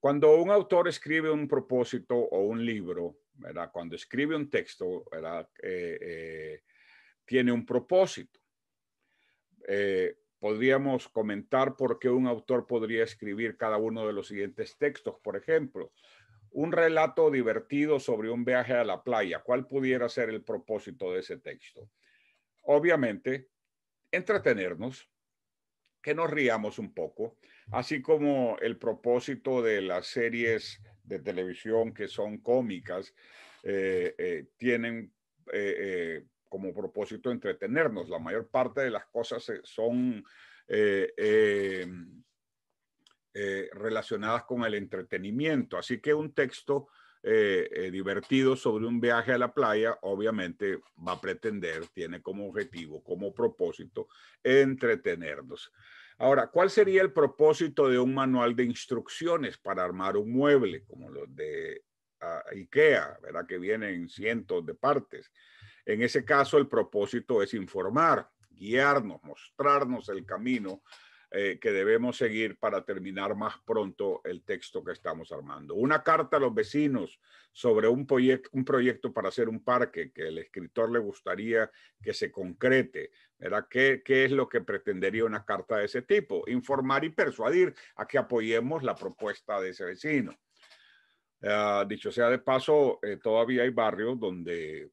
Cuando un autor escribe un propósito o un libro, cuando escribe un texto, eh, eh, tiene un propósito. Eh, podríamos comentar por qué un autor podría escribir cada uno de los siguientes textos. Por ejemplo, un relato divertido sobre un viaje a la playa. ¿Cuál pudiera ser el propósito de ese texto? Obviamente, entretenernos, que nos riamos un poco, así como el propósito de las series de televisión que son cómicas, eh, eh, tienen eh, como propósito entretenernos. La mayor parte de las cosas son em, relacionadas con el entretenimiento, así que un texto eh, eh, divertido sobre un viaje a la playa, obviamente va a pretender, tiene como objetivo, como propósito, entretenernos. Ahora, ¿cuál sería el propósito de un manual de instrucciones para armar un mueble como los de ah, IKEA, ¿verdad? que vienen cientos de partes? En ese caso, el propósito es informar, guiarnos, mostrarnos el camino eh, que debemos seguir para terminar más pronto el texto que estamos armando. Una carta a los vecinos sobre un, proyecto para hacer un parque que el escritor le gustaría que se concrete. ¿verdad? ¿Qué, es lo que pretendería una carta de ese tipo? Informar y persuadir a que apoyemos la propuesta de ese vecino. Ah, dicho sea de paso, eh, todavía hay barrios donde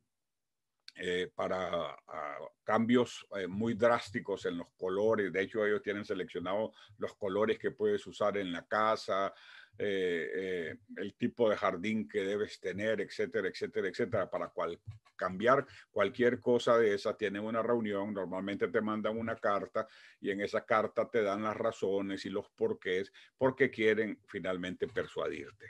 eh, para ah, cambios eh, muy drásticos en los colores. De hecho, ellos tienen seleccionado los colores que puedes usar en la casa, eh, el tipo de jardín que debes tener, etcétera, etcétera, etcétera. Para cual, cambiar cualquier cosa de esa, tienen una reunión, normalmente te mandan una carta y en esa carta te dan las razones y los porqués, porque quieren finalmente persuadirte.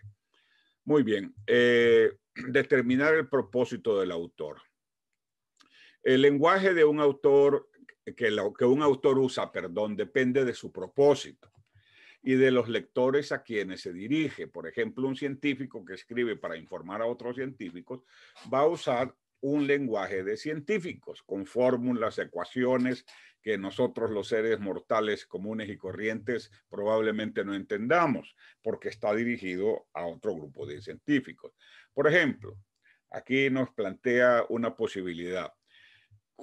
Muy bien, determinar el propósito del autor. El lenguaje de un autor, que, un autor usa, perdón, depende de su propósito y de los lectores a quienes se dirige. Por ejemplo, un científico que escribe para informar a otros científicos va a usar un lenguaje de científicos, con fórmulas, ecuaciones que nosotros los seres mortales comunes y corrientes probablemente no entendamos, porque está dirigido a otro grupo de científicos. Por ejemplo, aquí nos plantea una posibilidad.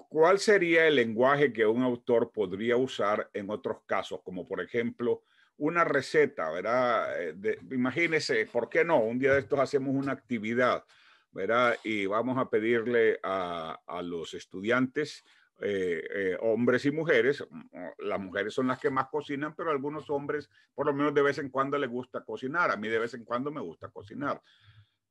¿Cuál sería el lenguaje que un autor podría usar en otros casos, como por ejemplo una receta, ¿verdad? Eh, imagínese, ¿por qué no? Un día de estos hacemos una actividad, ¿verdad? Y vamos a pedirle a, los estudiantes eh, eh, hombres y mujeres. Mm, mm, las mujeres son las que más cocinan, pero algunos hombres, por lo menos de vez en cuando, les gusta cocinar. A mí de vez en cuando me gusta cocinar.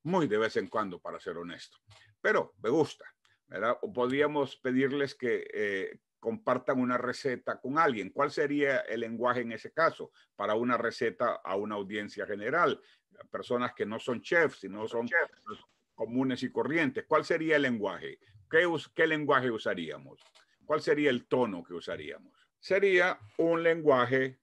Muy de vez en cuando, para ser honesto. Pero me gusta. ¿verdad? podríamos pedirles que eh, compartan una receta con alguien. ¿Cuál sería el lenguaje en ese caso para una receta a una audiencia general? Personas que no son chefs, sino son comunes y corrientes. ¿Cuál sería el lenguaje? ¿Qué, ¿Qué lenguaje usaríamos? ¿Cuál sería el tono que usaríamos? Sería un lenguaje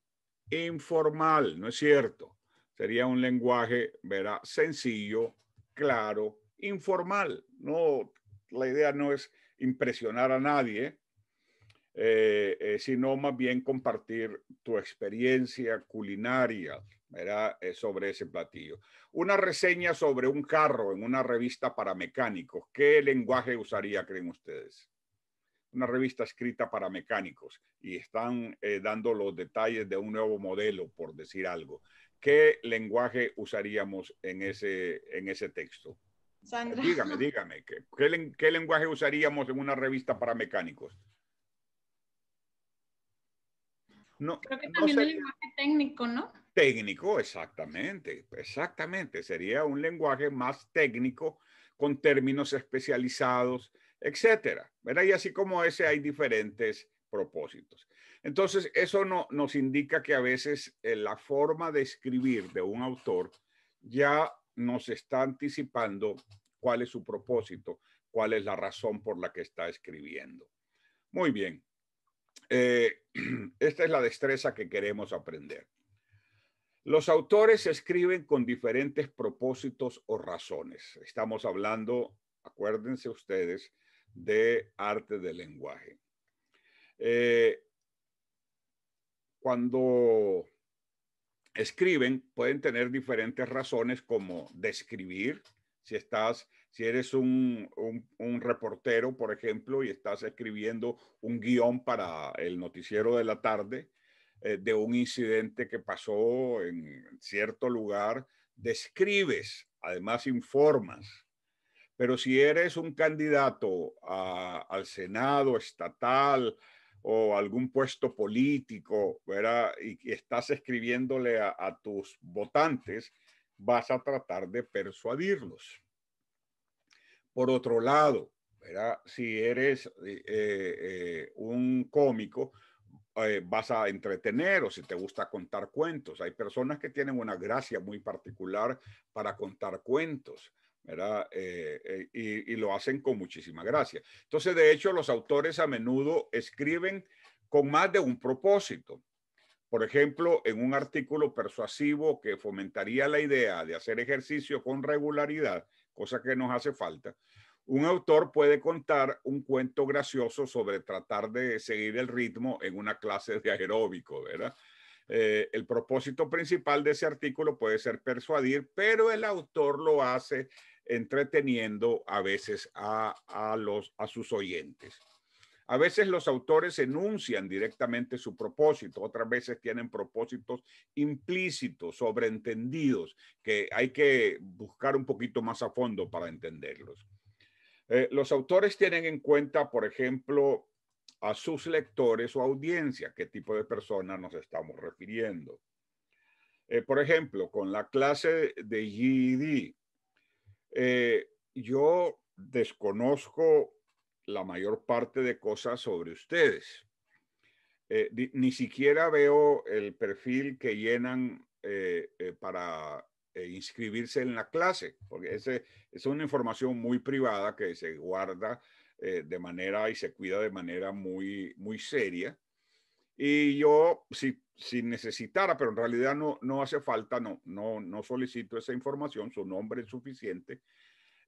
informal, ¿no es cierto? Sería un lenguaje, verá, sencillo, claro, informal, no la idea no es impresionar a nadie, eh, eh, sino más bien compartir tu experiencia culinaria eh, sobre ese platillo. Una reseña sobre un carro en una revista para mecánicos. ¿Qué lenguaje usaría, creen ustedes? Una revista escrita para mecánicos y están dando los detalles de un nuevo modelo, por decir algo. ¿Qué lenguaje usaríamos en ese texto? Sandra. Eh, dígame, dígame, ¿qué, lenguaje usaríamos en una revista para mecánicos? No, Creo que también lenguaje técnico, ¿no? Técnico, exactamente, exactamente. Sería un lenguaje más técnico con términos especializados, etcétera. ¿verdad? Y así como ese hay diferentes propósitos. Entonces, eso no, nos indica que a veces eh, la forma de escribir de un autor ya nos está anticipando cuál es su propósito, cuál es la razón por la que está escribiendo. Muy bien, eh, esta es la destreza que queremos aprender. Los autores escriben con diferentes propósitos o razones. Estamos hablando, acuérdense ustedes, de arte del lenguaje. Eh, cuando escriben, pueden tener diferentes razones como describir, si estás, si eres un, reportero, por ejemplo, y estás escribiendo un guión para el noticiero de la tarde eh, de un incidente que pasó en cierto lugar, describes, además informas. Pero si eres un candidato al Senado estatal o algún puesto político, ¿verdad? Y, estás escribiéndole a tus votantes, vas a tratar de persuadirlos. Por otro lado, si eres eh, eh, eh, un cómico, vas a entretener o si te gusta contar cuentos. Hay personas que tienen una gracia muy particular para contar cuentos. y lo hacen con muchísima gracia. Entonces, de hecho, los autores a menudo escriben con más de un propósito por ejemplo, en un artículo persuasivo que fomentaría la idea de hacer ejercicio con regularidad, cosa que nos hace falta, un autor puede contar un cuento gracioso sobre tratar de seguir el ritmo en una clase de aeróbico, ¿verdad? Eh, el propósito principal de ese artículo puede ser persuadir, pero el autor lo hace entreteniendo a veces a los, a sus oyentes. A veces los autores enuncian directamente su propósito, otras veces tienen propósitos implícitos, sobreentendidos, que hay que buscar un poquito más a fondo para entenderlos. Eh, los autores tienen en cuenta, por ejemplo, a sus lectores o audiencia, qué tipo de personas nos estamos refiriendo. Eh, por ejemplo, con la clase de GED, eh, yo desconozco la mayor parte de cosas sobre ustedes. Eh, ni siquiera veo el perfil que llenan eh, eh, para inscribirse en la clase, porque ese, es una información muy privada que se guarda de manera y se cuida de manera muy, muy seria. Y yo, si, si necesitara, pero en realidad no, no hace falta, no, no, no solicito esa información, su nombre es suficiente.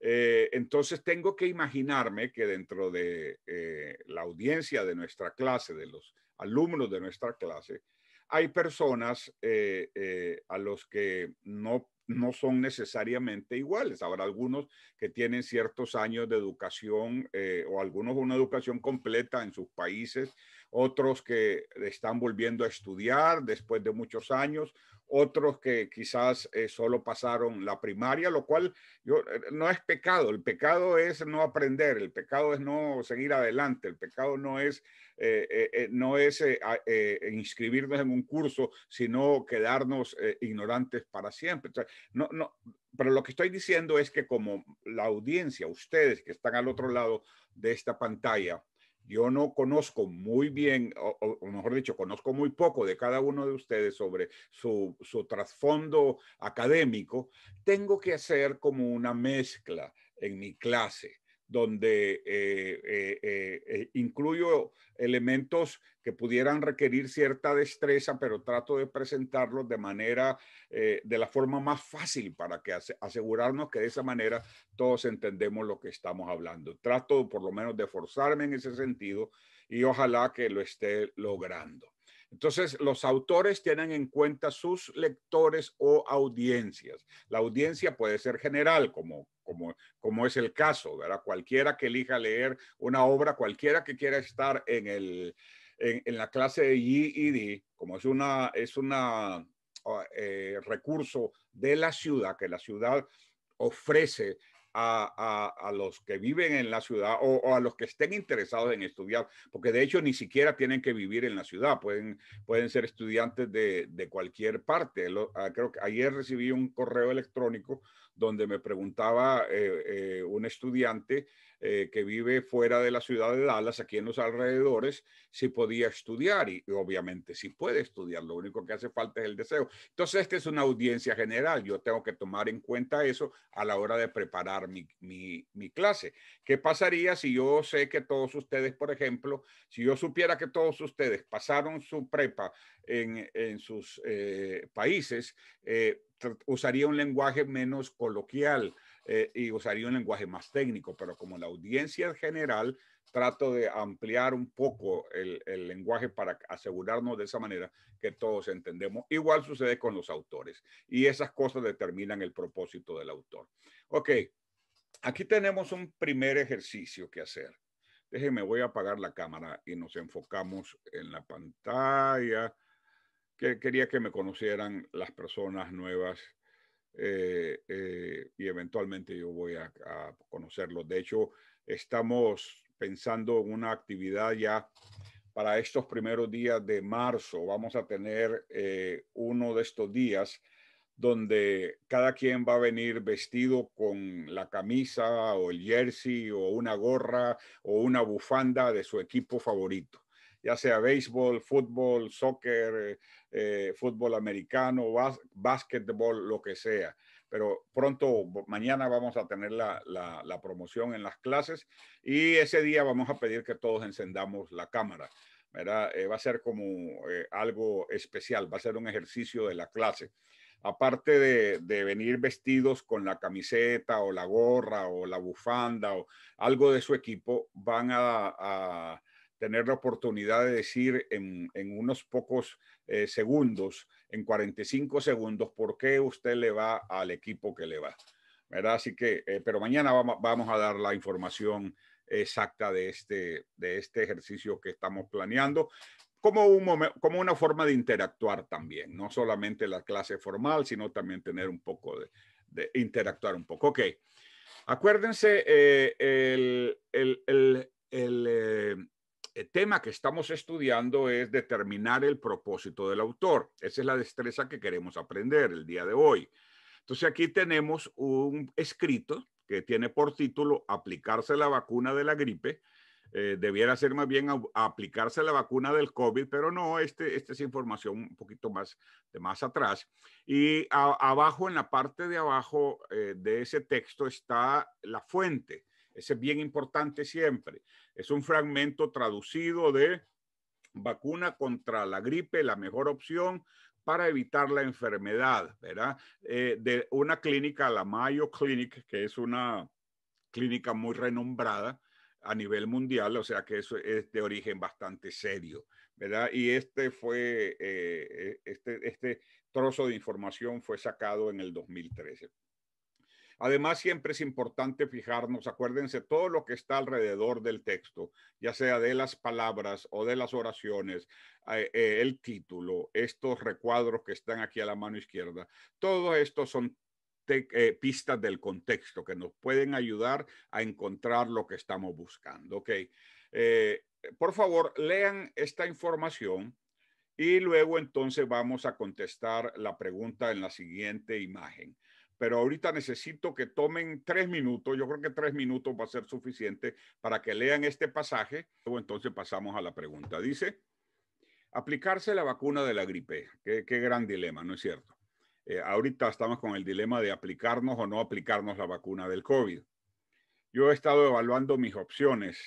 Eh, entonces tengo que imaginarme que dentro de eh, la audiencia de nuestra clase, de los alumnos de nuestra clase, hay personas eh, a los que no, no son necesariamente iguales. Habrá algunos que tienen ciertos años de educación o algunos una educación completa en sus países otros que están volviendo a estudiar después de muchos años, otros que quizás eh, solo pasaron la primaria, lo cual yo, eh, no es pecado, el pecado es no aprender, el pecado es no seguir adelante, el pecado no es, eh, no es inscribirnos en un curso, sino quedarnos ignorantes para siempre. pero lo que estoy diciendo es que como la audiencia, ustedes que están al otro lado de esta pantalla, yo no conozco muy bien, o, mejor dicho, conozco muy poco de cada uno de ustedes sobre su trasfondo académico. Tengo que hacer como una mezcla en mi clase donde eh, eh, eh, incluyo elementos que pudieran requerir cierta destreza, pero trato de presentarlos de manera, de la forma más fácil para que asegurarnos que de esa manera todos entendemos lo que estamos hablando. Trato por lo menos de forzarme en ese sentido y ojalá que lo esté logrando. Entonces, los autores tienen en cuenta sus lectores o audiencias. La audiencia puede ser general, como como, es el caso, ¿verdad? Cualquiera que elija leer una obra, cualquiera que quiera estar en, el, en, la clase de GED, como es una, es una ah, eh, recurso de la ciudad, que la ciudad ofrece a, los que viven en la ciudad o, a los que estén interesados en estudiar, porque de hecho ni siquiera tienen que vivir en la ciudad, pueden, pueden ser estudiantes de, cualquier parte. Ah, creo que ayer recibí un correo electrónico donde me preguntaba eh, eh, un estudiante eh, que vive fuera de la ciudad de Dallas, aquí en los alrededores, si podía estudiar y, obviamente si puede estudiar, lo único que hace falta es el deseo. Entonces, esta es una audiencia general, yo tengo que tomar en cuenta eso a la hora de preparar mi, clase. ¿Qué pasaría si yo sé que todos ustedes, por ejemplo, si yo supiera que todos ustedes pasaron su prepa en, en sus países? usaría un lenguaje menos coloquial eh, y usaría un lenguaje más técnico, pero como la audiencia en general, trato de ampliar un poco el, lenguaje para asegurarnos de esa manera que todos entendemos. Igual sucede con los autores y esas cosas determinan el propósito del autor. Ok, aquí tenemos un primer ejercicio que hacer. Déjenme, voy a apagar la cámara y nos enfocamos en la pantalla que quería que me conocieran las personas nuevas eh, eh, y eventualmente yo voy a, conocerlos. De hecho, estamos pensando en una actividad ya para estos primeros días de marzo. Vamos a tener eh, uno de estos días donde cada quien va a venir vestido con la camisa o el jersey o una gorra o una bufanda de su equipo favorito ya sea béisbol, fútbol, soccer, eh, eh, fútbol americano, básquetbol, lo que sea. Pero pronto, mañana vamos a tener la, promoción en las clases y ese día vamos a pedir que todos encendamos la cámara. Eh, va a ser como algo especial, va a ser un ejercicio de la clase. Aparte de, venir vestidos con la camiseta o la gorra o la bufanda o algo de su equipo, van a tener la oportunidad de decir en, en unos pocos eh, segundos, en 45 segundos, por qué usted le va al equipo que le va. ¿Verdad? Así que, eh, pero mañana vamos, a dar la información exacta de este, de este ejercicio que estamos planeando. Como, un como una forma de interactuar también, no solamente la clase formal, sino también tener un poco de, de interactuar un poco. Ok, acuérdense, eh, el, el, el, el el eh, tema que estamos estudiando es determinar el propósito del autor. Esa es la destreza que queremos aprender el día de hoy. Entonces aquí tenemos un escrito que tiene por título Aplicarse la vacuna de la gripe. Eh, debiera ser más bien aplicarse la vacuna del COVID, pero no, este, esta es información un poquito más de más atrás. Y abajo, en la parte de abajo eh, de ese texto está la fuente. Ese es bien importante siempre. Es un fragmento traducido de vacuna contra la gripe, la mejor opción para evitar la enfermedad, ¿verdad? Eh, de una clínica, la Mayo Clinic, que es una clínica muy renombrada a nivel mundial, o sea que eso es de origen bastante serio, ¿verdad? Y este fue, eh, eh, este, este trozo de información fue sacado en el 2013. Además, siempre es importante fijarnos, acuérdense, todo lo que está alrededor del texto, ya sea de las palabras o de las oraciones, eh, eh, el título, estos recuadros que están aquí a la mano izquierda, todo esto son eh, pistas del contexto que nos pueden ayudar a encontrar lo que estamos buscando. por favor, lean esta información. Y luego entonces vamos a contestar la pregunta en la siguiente imagen pero ahorita necesito que tomen tres minutos, yo creo que tres minutos va a ser suficiente para que lean este pasaje. Luego entonces pasamos a la pregunta. Dice, aplicarse la vacuna de la gripe. Qué, gran dilema, ¿no es cierto? Eh, ahorita estamos con el dilema de aplicarnos o no aplicarnos la vacuna del COVID. Yo he estado evaluando mis opciones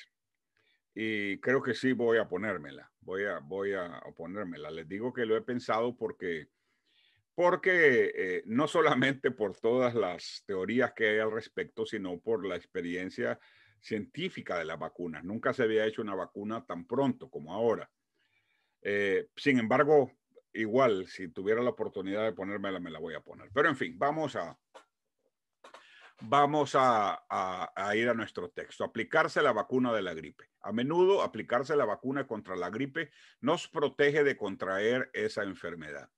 y creo que sí voy a ponérmela, voy a, voy a ponérmela. Les digo que lo he pensado porque porque eh, no solamente por todas las teorías que hay al respecto, sino por la experiencia científica de las vacunas. Nunca se había hecho una vacuna tan pronto como ahora. Eh, sin embargo, igual, si tuviera la oportunidad de ponérmela, me la voy a poner. Pero en fin, vamos a, vamos a, ir a nuestro texto. Aplicarse la vacuna de la gripe. A menudo aplicarse la vacuna contra la gripe nos protege de contraer esa enfermedad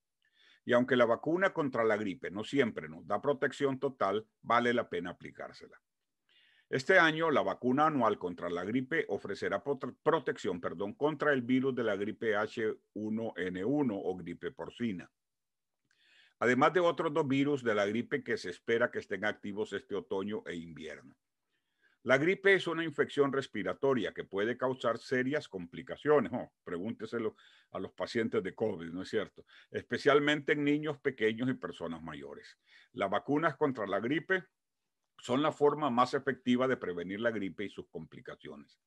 y aunque la vacuna contra la gripe no siempre nos da protección total, vale la pena aplicársela. Este año, la vacuna anual contra la gripe ofrecerá protección perdón, contra el virus de la gripe H1N1 o gripe porcina, además de otros dos virus de la gripe que se espera que estén activos este otoño e invierno. La gripe es una infección respiratoria que puede causar serias complicaciones. Oh, pregúnteselo a los pacientes de COVID, ¿no es cierto? Especialmente en niños pequeños y personas mayores. Las vacunas contra la gripe son la forma más efectiva de prevenir la gripe y sus complicaciones.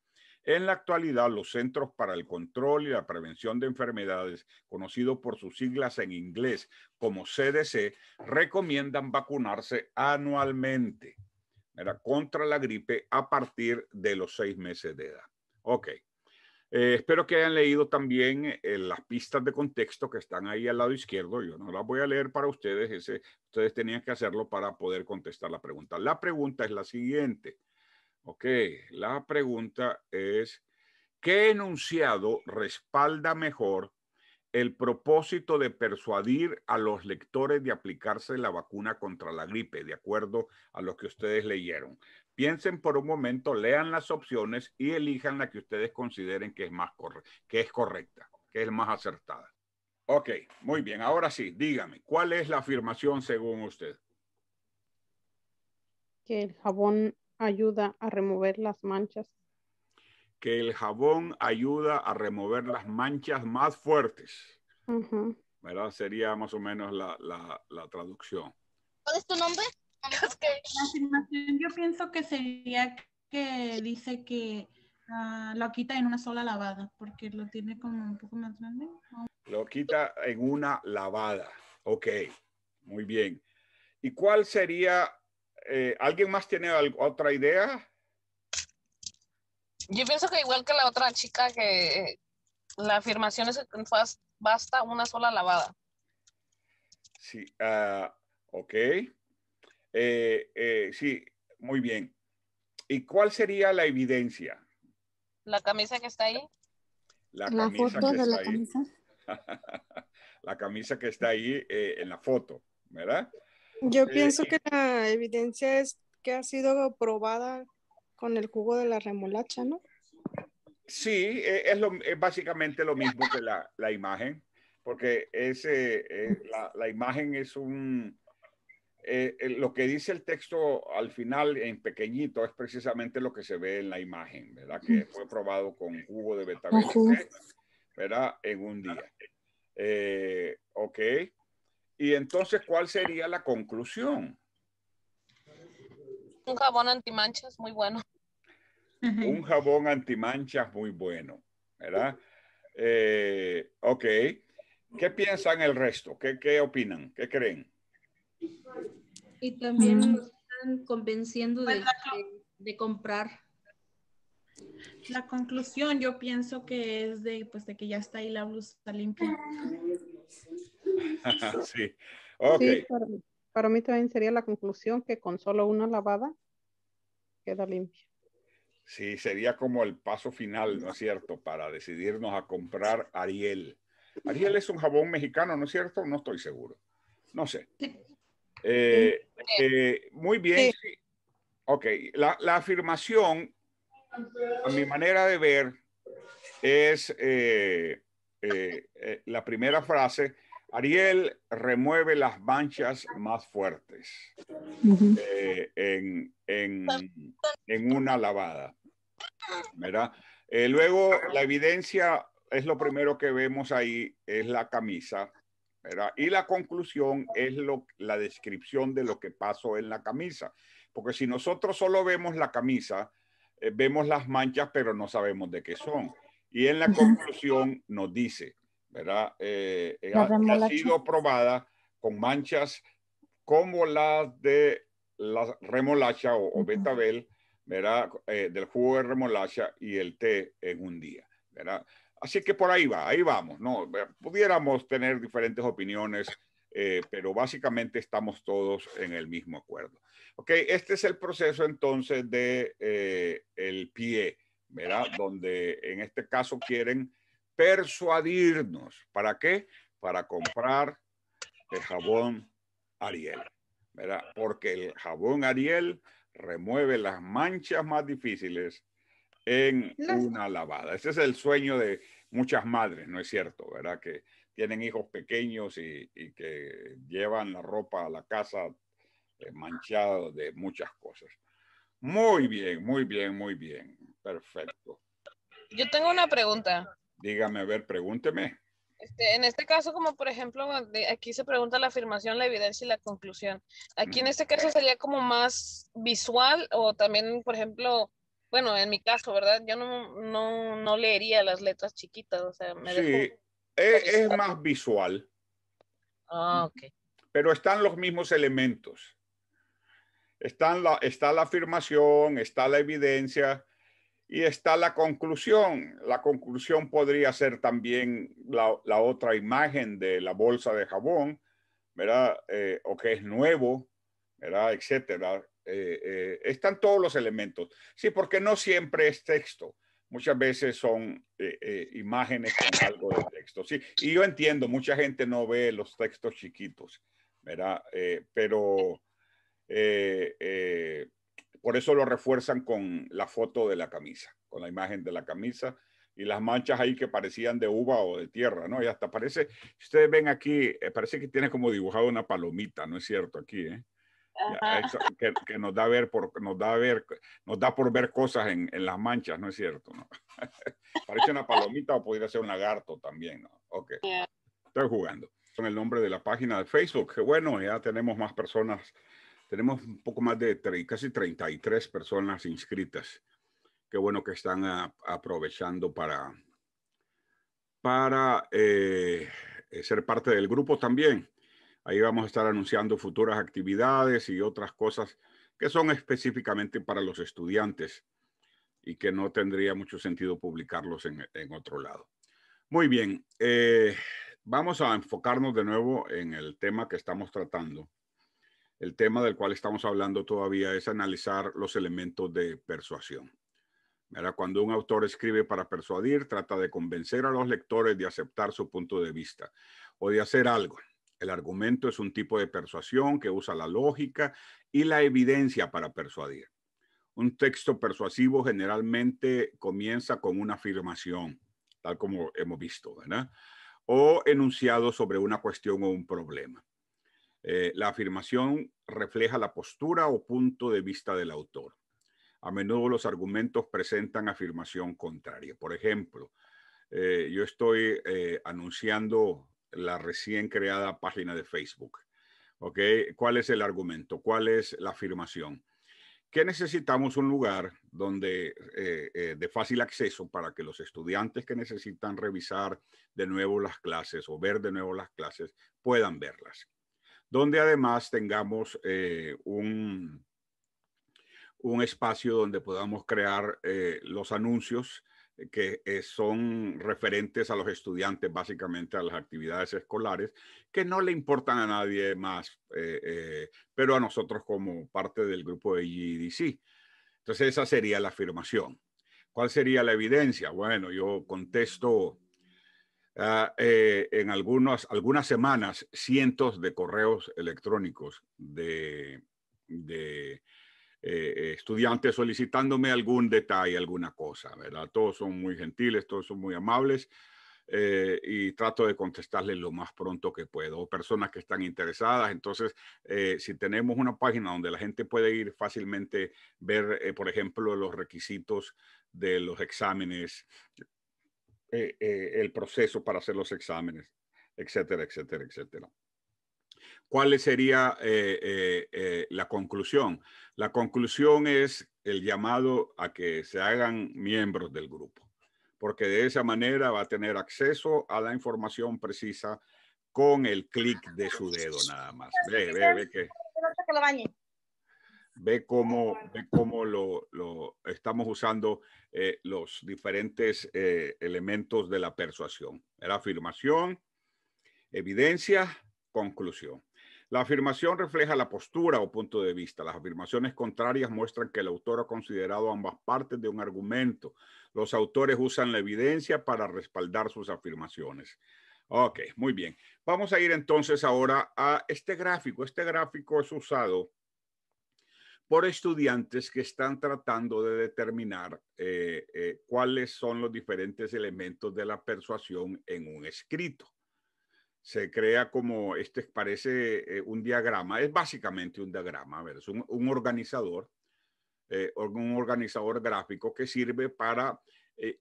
En la actualidad, los Centros para el Control y la Prevención de Enfermedades, conocidos por sus siglas en inglés como CDC, recomiendan vacunarse anualmente era contra la gripe a partir de los seis meses de edad. Ok. Eh, espero que hayan leído también eh, las pistas de contexto que están ahí al lado izquierdo. Yo no las voy a leer para ustedes. Ese, ustedes tenían que hacerlo para poder contestar la pregunta. La pregunta es la siguiente. Ok, la pregunta es, ¿qué enunciado respalda mejor el propósito de persuadir a los lectores de aplicarse la vacuna contra la gripe, de acuerdo a lo que ustedes leyeron. Piensen por un momento, lean las opciones y elijan la que ustedes consideren que es más que es correcta, que es más acertada. Ok, muy bien. Ahora sí, dígame, ¿cuál es la afirmación según usted? Que el jabón ayuda a remover las manchas que el jabón ayuda a remover las manchas más fuertes. ¿Verdad? Sería más o menos la, la, traducción. ¿Cuál es tu nombre? yo pienso que sería que dice que ah, lo quita en una sola lavada, porque lo tiene como un poco más grande. Lo quita en una lavada. Ok, muy bien. ¿Y cuál sería? Eh, ¿Alguien más tiene otra idea? Yo pienso que igual que la otra chica que eh, la afirmación es que basta una sola lavada. Sí, ah, ok. Eh, eh, sí, muy bien. ¿Y cuál sería la evidencia? La camisa que está ahí. La, foto de la camisa. la camisa que está ahí en la foto, ¿verdad? Yo pienso que la evidencia es que ha sido probada con el jugo de la remolacha, ¿no? Sí, e, es, eh, básicamente lo mismo que la, imagen, porque ese, eh, la, imagen es un... Eh, lo que dice el texto al final en pequeñito es precisamente lo que se ve en la imagen, ¿verdad? Que fue probado con jugo de betabel, ¿verdad? En un día. ok. Y entonces, ¿cuál sería la conclusión? Un jabón antimanchas muy bueno. Un jabón antimanchas muy bueno, ¿verdad? Eh, ok. ¿Qué piensan el resto? ¿Qué, opinan? ¿Qué creen? Y también mm. nos están convenciendo de, comprar. La conclusión yo pienso que es de, pues, de que ya está ahí la blusa limpia. sí, ok para mí también sería la conclusión que con solo una lavada queda limpia. Sí, sería como el paso final, ¿no es cierto?, para decidirnos a comprar Ariel. Ariel es un jabón mexicano, ¿no es cierto? No estoy seguro. No sé. Eh, eh, muy bien. Ok, la, afirmación, a mi manera de ver, es eh, la primera frase Ariel remueve las manchas más fuertes eh, en, una lavada. ¿verdad? Eh, luego, la evidencia es lo primero que vemos ahí, es la camisa. ¿verdad? Y la conclusión es lo, la descripción de lo que pasó en la camisa. Porque si nosotros solo vemos la camisa, eh, vemos las manchas, pero no sabemos de qué son. Y en la conclusión nos dice, ¿verdad? Eh, eh, ha, sido probada con manchas como las de la remolacha o, betabel, ¿verdad? Eh, del jugo de remolacha y el té en un día, ¿verdad? Así que por ahí va, ahí vamos, ¿no? Pudiéramos tener diferentes opiniones, pero básicamente estamos todos en el mismo acuerdo. Ok, este es el proceso entonces de el pie, ¿verdad? Donde en este caso quieren persuadirnos. ¿Para qué? Para comprar el jabón Ariel. ¿verdad? Porque el jabón Ariel remueve las manchas más difíciles en una lavada. Ese es el sueño de muchas madres, ¿no es cierto? ¿Verdad? Que tienen hijos pequeños y, que llevan la ropa a la casa eh, manchada de muchas cosas. Muy bien, muy bien, muy bien. Perfecto. Yo tengo una pregunta. Dígame, a ver, pregúnteme. Este, en este caso, como por ejemplo, aquí se pregunta la afirmación, la evidencia y la conclusión. Aquí en este caso sería como más visual o también, por ejemplo, bueno, en mi caso, ¿verdad? Yo no, leería las letras chiquitas, o sea, sí, e, es, más visual. Ah, ok. Pero están los mismos elementos. Están la, está la afirmación, está la evidencia, y está la conclusión. La conclusión podría ser también la, otra imagen de la bolsa de jabón, ¿verdad? Eh, o que es nuevo, ¿verdad? Etcétera. Eh, eh, están todos los elementos. Sí, porque no siempre es texto. Muchas veces son imágenes con algo de texto. Sí, y yo entiendo, mucha gente no ve los textos chiquitos, ¿verdad? pero por eso lo refuerzan con la foto de la camisa, con la imagen de la camisa y las manchas ahí que parecían de uva o de tierra, ¿no? Y hasta parece, si ustedes ven aquí, eh, parece que tiene como dibujado una palomita, ¿no es cierto? Aquí, ¿eh? que, nos da ver por nos da ver nos da por ver cosas en, las manchas no es cierto no? parece una palomita o podría ser un lagarto también no ok estoy jugando con el nombre de la página de Facebook que bueno ya tenemos más personas tenemos un poco más de casi 33 personas inscritas. Qué bueno que están ah, aprovechando para, para eh, eh, ser parte del grupo también. Ahí vamos a estar anunciando futuras actividades y otras cosas que son específicamente para los estudiantes y que no tendría mucho sentido publicarlos en, otro lado. Muy bien, eh, vamos a enfocarnos de nuevo en el tema que estamos tratando el tema del cual estamos hablando todavía es analizar los elementos de persuasión. Mira, Cuando un autor escribe para persuadir, trata de convencer a los lectores de aceptar su punto de vista o de hacer algo. El argumento es un tipo de persuasión que usa la lógica y la evidencia para persuadir. Un texto persuasivo generalmente comienza con una afirmación, tal como hemos visto, O enunciado sobre una cuestión o un problema. Eh, la afirmación refleja la postura o punto de vista del autor. A menudo los argumentos presentan afirmación contraria. Por ejemplo, eh, yo estoy eh, anunciando la recién creada página de Facebook. ¿Ok? ¿Cuál es el argumento? ¿Cuál es la afirmación? Que necesitamos un lugar donde de fácil acceso para que los estudiantes que necesitan revisar de nuevo las clases o ver de nuevo las clases puedan verlas donde además tengamos eh, un, un espacio donde podamos crear eh, los anuncios que eh, son referentes a los estudiantes, básicamente a las actividades escolares, que no le importan a nadie más, pero a nosotros como parte del grupo de GDC. E Entonces esa sería la afirmación. ¿Cuál sería la evidencia? Bueno, yo contesto Ah, eh, en algunas semanas cientos de correos electrónicos de, eh, estudiantes solicitándome algún detalle, alguna cosa, ¿verdad? Todos son muy gentiles, todos son muy amables eh, y trato de contestarles lo más pronto que puedo. personas que están interesadas, entonces, si tenemos una página donde la gente puede ir fácilmente, ver, por ejemplo, los requisitos de los exámenes, eh, eh, el proceso para hacer los exámenes, etcétera, etcétera, etcétera. ¿Cuál sería eh, la conclusión? La conclusión es el llamado a que se hagan miembros del grupo, porque de esa manera va a tener acceso a la información precisa con el clic de su dedo nada más ve cómo, lo, estamos usando eh, los diferentes eh, elementos de la persuasión. La afirmación, evidencia, conclusión. La afirmación refleja la postura o punto de vista. Las afirmaciones contrarias muestran que el autor ha considerado ambas partes de un argumento. Los autores usan la evidencia para respaldar sus afirmaciones. Ok, muy bien. Vamos a ir entonces ahora a este gráfico. Este gráfico es usado por estudiantes que están tratando de determinar eh, eh, cuáles son los diferentes elementos de la persuasión en un escrito. Se crea como, este parece eh, un diagrama, es básicamente un diagrama, es un organizador, un organizador gráfico que sirve para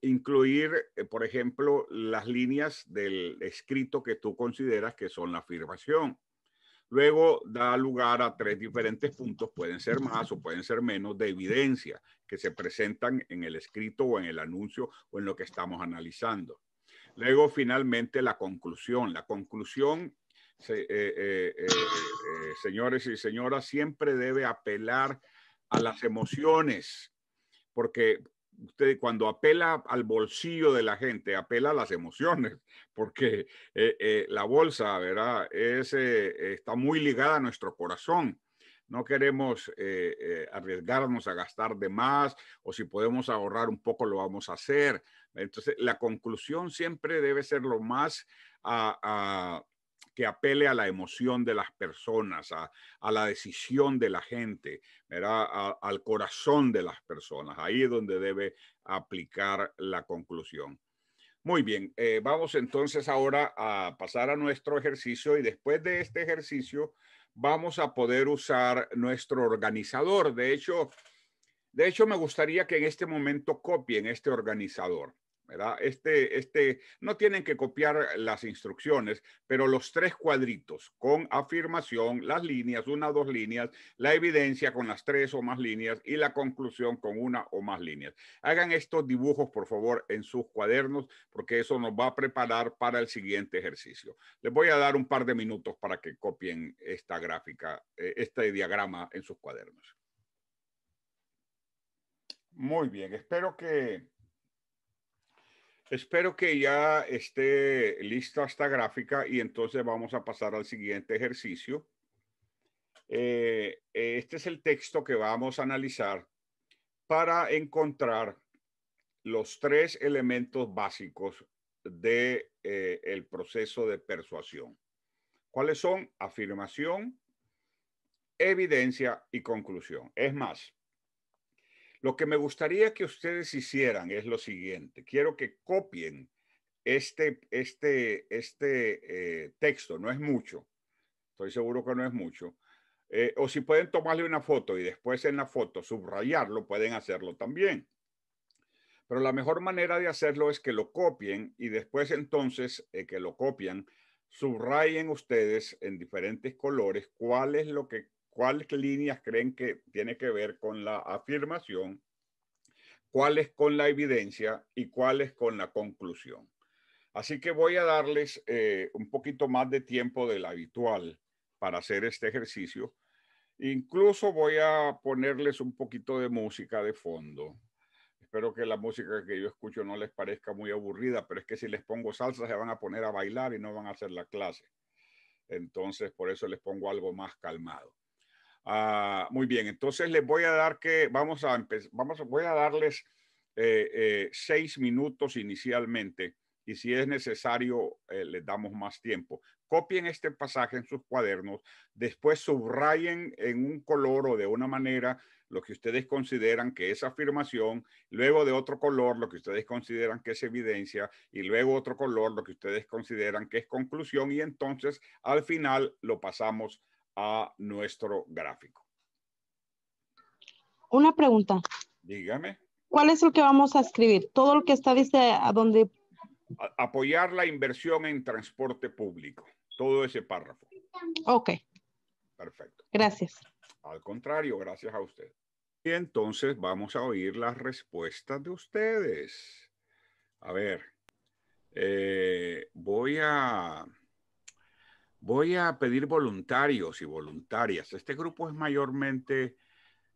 incluir, por ejemplo, las líneas del escrito que tú consideras que son la afirmación Luego da lugar a tres diferentes puntos, pueden ser más o pueden ser menos, de evidencia que se presentan en el escrito o en el anuncio o en lo que estamos analizando. Luego, finalmente, la conclusión. La conclusión, eh, eh, eh, señores y señoras, siempre debe apelar a las emociones, porque usted cuando apela al bolsillo de la gente, apela a las emociones, porque eh, eh, la bolsa, ¿verdad? Es, eh, está muy ligada a nuestro corazón. No queremos arriesgarnos a gastar de más o si podemos ahorrar un poco lo vamos a hacer. Entonces, la conclusión siempre debe ser lo más a, que apele a la emoción de las personas, a, la decisión de la gente, al corazón de las personas. Ahí es donde debe aplicar la conclusión. Muy bien, eh, vamos entonces ahora a pasar a nuestro ejercicio y después de este ejercicio vamos a poder usar nuestro organizador. De hecho, de hecho me gustaría que en este momento copien este organizador. Este, este, no tienen que copiar las instrucciones, pero los tres cuadritos con afirmación, las líneas, una o dos líneas, la evidencia con las tres o más líneas y la conclusión con una o más líneas. Hagan estos dibujos, por favor, en sus cuadernos, porque eso nos va a preparar para el siguiente ejercicio. Les voy a dar un par de minutos para que copien esta gráfica, eh, este diagrama en sus cuadernos. Muy bien, espero que Espero que ya esté lista esta gráfica y entonces vamos a pasar al siguiente ejercicio. Eh, eh, este es el texto que vamos a analizar para encontrar los tres elementos básicos de eh, el proceso de persuasión. ¿Cuáles son? Afirmación, evidencia y conclusión. Es más, lo que me gustaría que ustedes hicieran es lo siguiente. Quiero que copien este, este, este eh, texto. No es mucho. Estoy seguro que no es mucho. Eh, o si pueden tomarle una foto y después en la foto subrayarlo, pueden hacerlo también. Pero la mejor manera de hacerlo es que lo copien y después entonces eh, que lo copian, subrayen ustedes en diferentes colores cuál es lo que cuáles líneas creen que tiene que ver con la afirmación, cuáles con la evidencia y cuáles con la conclusión. Así que voy a darles eh, un poquito más de tiempo del habitual para hacer este ejercicio. Incluso voy a ponerles un poquito de música de fondo. Espero que la música que yo escucho no les parezca muy aburrida, pero es que si les pongo salsa se van a poner a bailar y no van a hacer la clase. Entonces, por eso les pongo algo más calmado. Ah, muy bien, entonces les voy a dar que, vamos a empezar, vamos voy a darles eh, eh, seis minutos inicialmente y si es necesario eh, les damos más tiempo. Copien este pasaje en sus cuadernos, después subrayen en un color o de una manera lo que ustedes consideran que es afirmación, luego de otro color lo que ustedes consideran que es evidencia y luego otro color lo que ustedes consideran que es conclusión y entonces al final lo pasamos a nuestro gráfico. Una pregunta. Dígame. ¿Cuál es el que vamos a escribir? Todo lo que está dice a donde... apoyar la inversión en transporte público. Todo ese párrafo. Ok. Perfecto. Gracias. Al contrario, gracias a usted. Y entonces vamos a oír las respuestas de ustedes. A ver, eh, voy a voy a pedir voluntarios y voluntarias. Este grupo es mayormente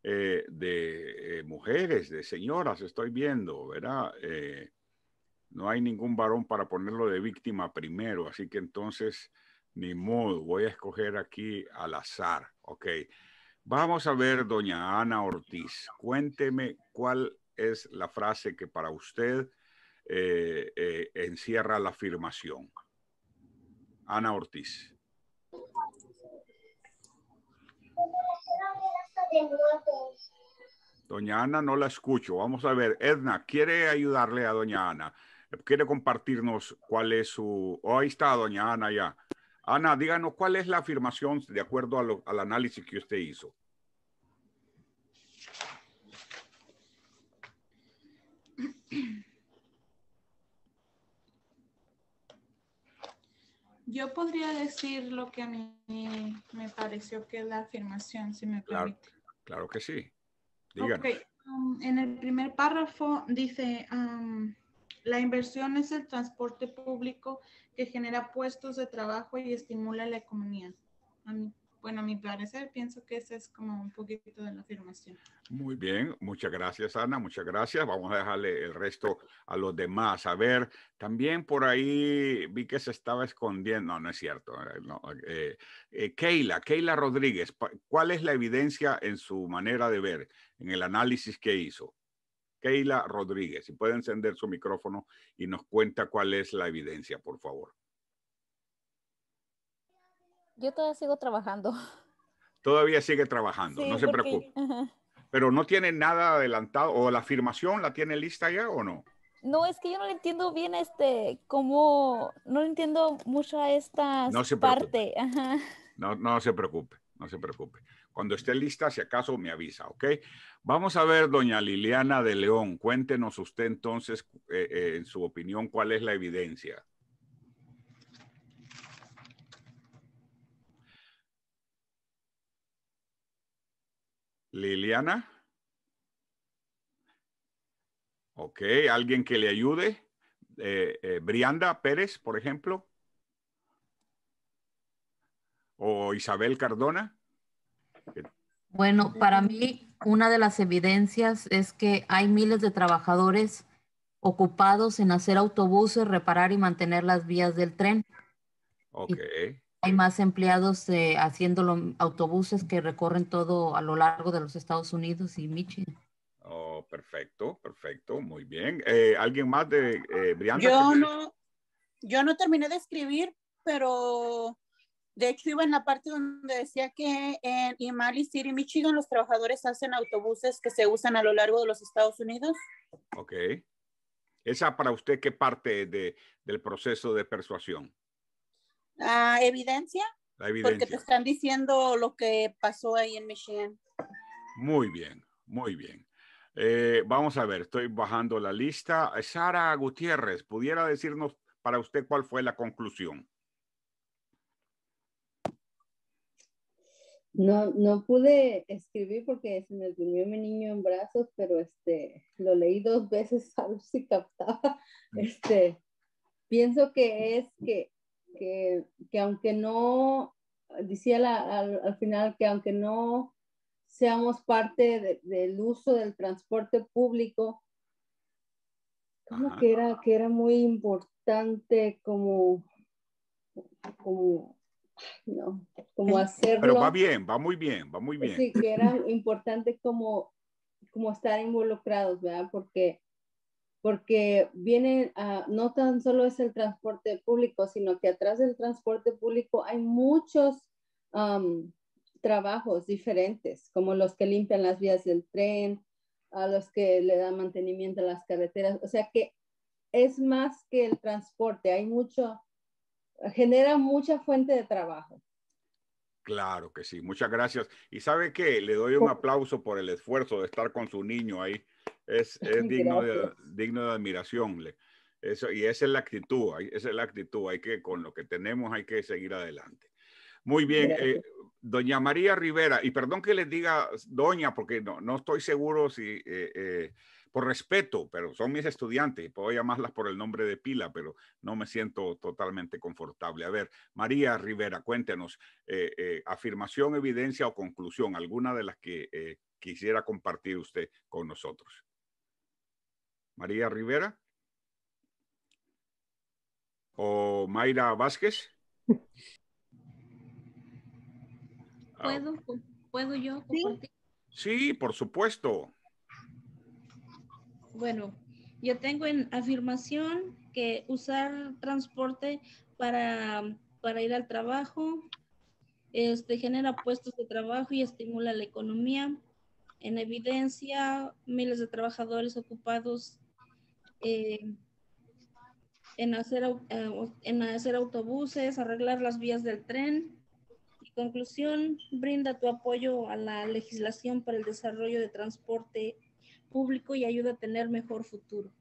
eh, de eh, mujeres, de señoras, estoy viendo, ¿verdad? Eh, no hay ningún varón para ponerlo de víctima primero, así que entonces, ni modo, voy a escoger aquí al azar, ¿ok? Vamos a ver, doña Ana Ortiz, cuénteme cuál es la frase que para usted encierra la afirmación. Ana Ortiz. Doña Ana, no la escucho. Vamos a ver, Edna, ¿quiere ayudarle a Doña Ana? ¿Quiere compartirnos cuál es su... Oh, ahí está, Doña Ana, ya. Ana, díganos cuál es la afirmación de acuerdo al análisis que usted hizo. Yo podría decir lo que a mí me pareció que es la afirmación, si me permite. Claro que sí. Um, en el primer párrafo dice, um, la inversión es el transporte público que genera puestos de trabajo y estimula la economía. A mí bueno, a mi parecer, pienso que esa es como un poquito de la afirmación. Muy bien, muchas gracias, Ana, muchas gracias. Vamos a dejarle el resto a los demás. A ver, también por ahí vi que se estaba escondiendo, no, no es cierto. Eh, eh, eh, Keila, Keila Rodríguez, ¿cuál es la evidencia en su manera de ver, en el análisis que hizo? Keila Rodríguez, si puede encender su micrófono y nos cuenta cuál es la evidencia, por favor. Yo todavía sigo trabajando. Todavía sigue trabajando, no se preocupe. Pero no tiene nada adelantado, o la afirmación la tiene lista ya o no? No, es que yo no le entiendo bien este, cómo, no le entiendo mucho a esta parte. No, se preocupe, no se preocupe. Cuando esté lista, si acaso me avisa, ¿ok? Vamos a ver, doña Liliana de León, cuéntenos usted entonces, eh, eh, en su opinión, cuál es la evidencia. Liliana. Ok, alguien que le ayude. Eh, eh, Brianda Pérez, por ejemplo. O Isabel Cardona. Bueno, para mí una de las evidencias es que hay miles de trabajadores ocupados en hacer autobuses, reparar y mantener las vías del tren. Ok hay más empleados eh, haciendo autobuses que recorren todo a lo largo de los Estados Unidos y Michigan. Oh, perfecto, perfecto, muy bien. Eh, ¿Alguien más de eh, Yo no, terminé de escribir, pero de hecho iba en la parte donde decía que en Imali City, Michigan, los trabajadores hacen autobuses que se usan a lo largo de los Estados Unidos. Ok. ¿Esa para usted qué parte del proceso de persuasión? evidencia. La evidencia. Porque te están diciendo lo que pasó ahí en Michigan. Muy bien, muy bien. Eh, vamos a ver, estoy bajando la lista. Eh, Sara Gutiérrez, ¿pudiera decirnos para usted cuál fue la conclusión? No, no pude escribir porque se me durmió mi niño en brazos, pero este, lo leí dos veces a ver si captaba. Mm. Este, pienso que es que que, que aunque no, decía al, final, que aunque no seamos parte del uso del transporte público, como que era, que era muy importante como, como, no, como hacerlo. Pero va bien, va muy bien, va muy bien. Sí, que era importante como, como estar involucrados, ¿verdad? Porque porque viene, no tan solo es el transporte público, sino que atrás del transporte público hay muchos trabajos diferentes, como los que limpian las vías del tren, a los que le dan mantenimiento a las carreteras. O sea que es más que el transporte, hay mucho, genera mucha fuente de trabajo. Claro que sí, muchas gracias. Y sabe que le doy un aplauso por el esfuerzo de estar con su niño ahí es, digno, de, admiración. Eso, y esa es la actitud, es la actitud, hay que, con lo que tenemos hay que seguir adelante. Muy bien, eh, doña María Rivera, y perdón que les diga doña, porque no, no estoy seguro si, eh, eh, por respeto, pero son mis estudiantes, puedo llamarlas por el nombre de pila, pero no me siento totalmente confortable. A ver, María Rivera, cuéntenos, afirmación, evidencia o conclusión, alguna de las que quisiera compartir usted con nosotros. María Rivera o Mayra Vázquez. Ah, ¿Puedo, yo? ¿Sí? por supuesto. Bueno, yo tengo en afirmación que usar transporte para, para ir al trabajo este, genera puestos de trabajo y estimula la economía. En evidencia, miles de trabajadores ocupados eh, en, hacer, eh, en hacer autobuses, arreglar las vías del tren. Y conclusión, brinda tu apoyo a la legislación para el desarrollo de transporte público y ayuda a tener mejor futuro.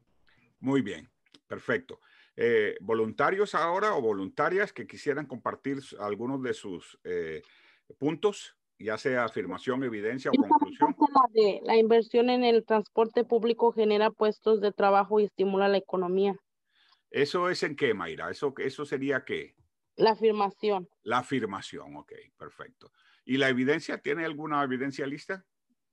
Muy bien, perfecto. Eh, voluntarios ahora o voluntarias que quisieran compartir algunos de sus puntos ya sea afirmación, evidencia o conclusión. La, inversión en el transporte público genera puestos de trabajo y estimula la economía. ¿Eso es en qué, Mayra? ¿Eso, eso sería qué? La afirmación. La afirmación, ok, perfecto. ¿Y la evidencia? ¿Tiene alguna evidencia lista?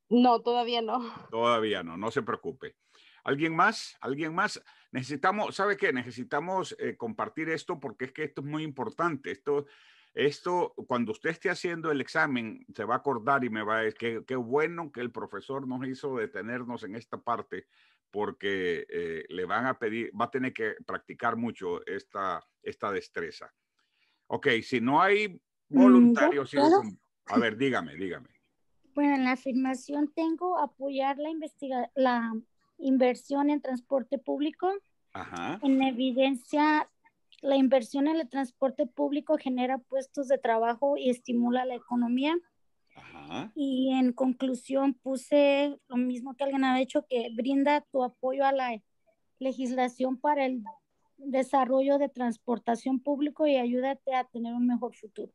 No, todavía no. Todavía no, no se preocupe. ¿Alguien más? ¿Alguien más? Necesitamos, ¿sabe qué? Necesitamos eh, compartir esto porque es que esto es muy importante. Esto esto, cuando usted esté haciendo el examen, se va a acordar y me va a decir, qué, bueno que el profesor nos hizo detenernos en esta parte, porque eh, le van a pedir, va a tener que practicar mucho esta, esta destreza. Ok, si no hay mm, voluntarios, a ver, dígame, dígame. Bueno, en la afirmación tengo apoyar la, investiga la inversión en transporte público, en evidencia la inversión en el transporte público genera puestos de trabajo y estimula la economía. Y en conclusión puse lo mismo que alguien ha hecho, que brinda tu apoyo a la legislación para el desarrollo de transportación público y ayúdate a tener un mejor futuro.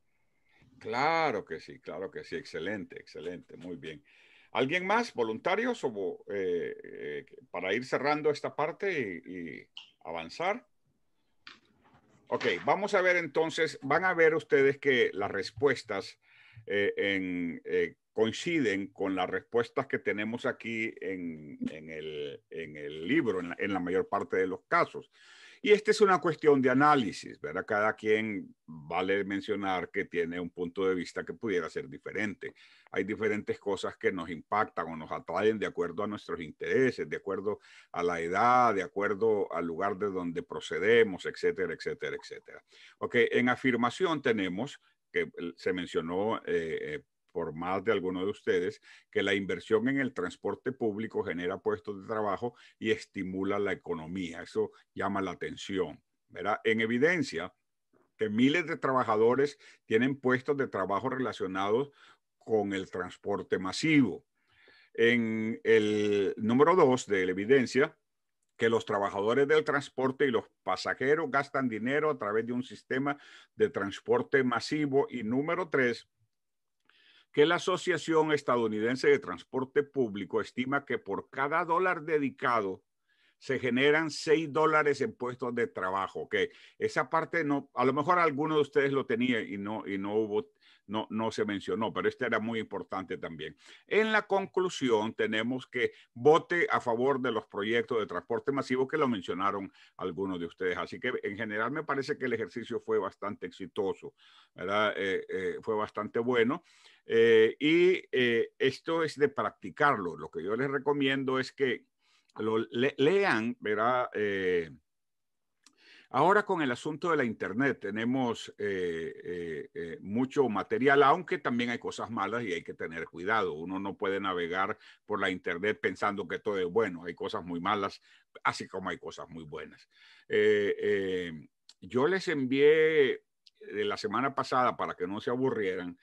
Claro que sí, claro que sí, excelente, excelente, muy bien. ¿Alguien más, voluntarios, eh, eh, para ir cerrando esta parte y avanzar? Ok, vamos a ver entonces, van a ver ustedes que las respuestas eh, eh, coinciden con las respuestas que tenemos aquí en, el, libro, en la mayor parte de los casos. Y esta es una cuestión de análisis, ¿verdad? Cada quien vale mencionar que tiene un punto de vista que pudiera ser diferente. Hay diferentes cosas que nos impactan o nos atraen de acuerdo a nuestros intereses, de acuerdo a la edad, de acuerdo al lugar de donde procedemos, etcétera, etcétera, etcétera. Ok, en afirmación tenemos que se mencionó eh, eh, por más de alguno de ustedes, que la inversión en el transporte público genera puestos de trabajo y estimula la economía. Eso llama la atención. En evidencia que miles de trabajadores tienen puestos de trabajo relacionados con el transporte masivo. En el número dos de la evidencia, que los trabajadores del transporte y los pasajeros gastan dinero a través de un sistema de transporte masivo. Y número tres, que la Asociación Estadounidense de Transporte Público estima que por cada dólar dedicado se generan seis dólares en puestos de trabajo, que esa parte no, a lo mejor alguno de ustedes lo tenía y no, y no hubo no, no se mencionó, pero este era muy importante también. En la conclusión tenemos que vote a favor de los proyectos de transporte masivo que lo mencionaron algunos de ustedes. Así que en general me parece que el ejercicio fue bastante exitoso, ¿verdad? Eh, eh, fue bastante bueno. Eh, y esto es de practicarlo. Lo que yo les recomiendo es que lo lean, ¿verdad? Ahora con el asunto de la Internet tenemos eh, eh, eh, mucho material, aunque también hay cosas malas y hay que tener cuidado. Uno no puede navegar por la Internet pensando que todo es bueno. Hay cosas muy malas, así como hay cosas muy buenas. yo les envié de la semana pasada, para que no se aburrieran,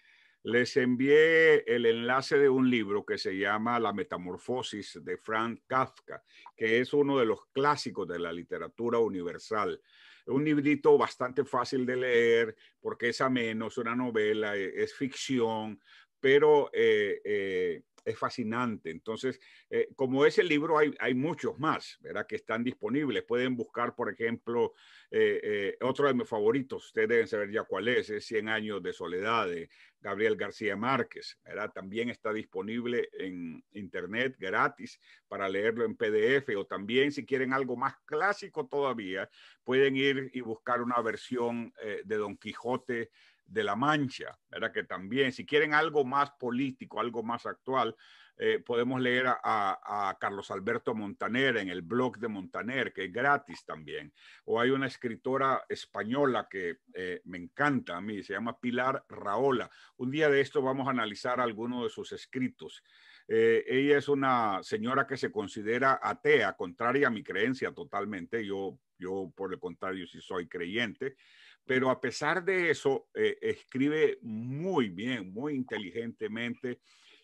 les envié el enlace de un libro que se llama La Metamorfosis de Frank Kafka, que es uno de los clásicos de la literatura universal. Un librito bastante fácil de leer porque es ameno, es una novela, e, es ficción, pero eh, eh, es fascinante. Entonces, eh, como ese libro, hay, muchos más, ¿verdad? Que están disponibles. Pueden buscar, por ejemplo, eh, eh, otro de mis favoritos, ustedes deben saber ya cuál es, es 100 años de soledad de Gabriel García Márquez, ¿verdad? También está disponible en internet gratis para leerlo en PDF o también si quieren algo más clásico todavía, pueden ir y buscar una versión eh, de Don Quijote de La Mancha, ¿verdad? Que también, si quieren algo más político, algo más actual, eh, podemos leer a, Carlos Alberto Montaner en el blog de Montaner, que es gratis también. O hay una escritora española que eh, me encanta a mí, se llama Pilar Raola. Un día de esto vamos a analizar algunos de sus escritos. Eh, ella es una señora que se considera atea, contraria a mi creencia totalmente. Yo, yo por el contrario, sí soy creyente. Pero a pesar de eso, eh, escribe muy bien, muy inteligentemente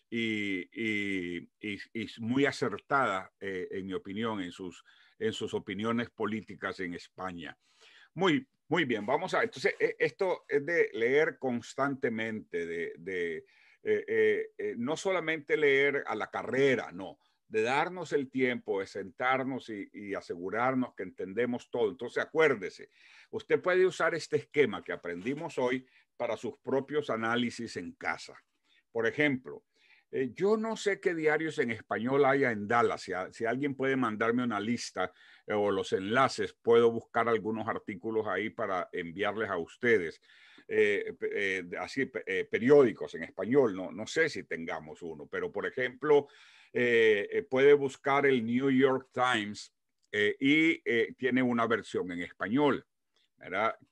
y, muy acertada, eh, en mi opinión, en sus, en sus opiniones políticas en España. Muy, muy bien, vamos a. Entonces, eh, esto es de leer constantemente, de, no solamente leer a la carrera, no, de darnos el tiempo, de sentarnos y, asegurarnos que entendemos todo. Entonces, acuérdese, usted puede usar este esquema que aprendimos hoy para sus propios análisis en casa. Por ejemplo, eh, yo no sé qué diarios en español haya en Dallas. Si, alguien puede mandarme una lista eh, o los enlaces, puedo buscar algunos artículos ahí para enviarles a ustedes. Eh, así periódicos en español, no, no sé si tengamos uno, pero por ejemplo, eh, eh, puede buscar el New York Times eh, y tiene una versión en español,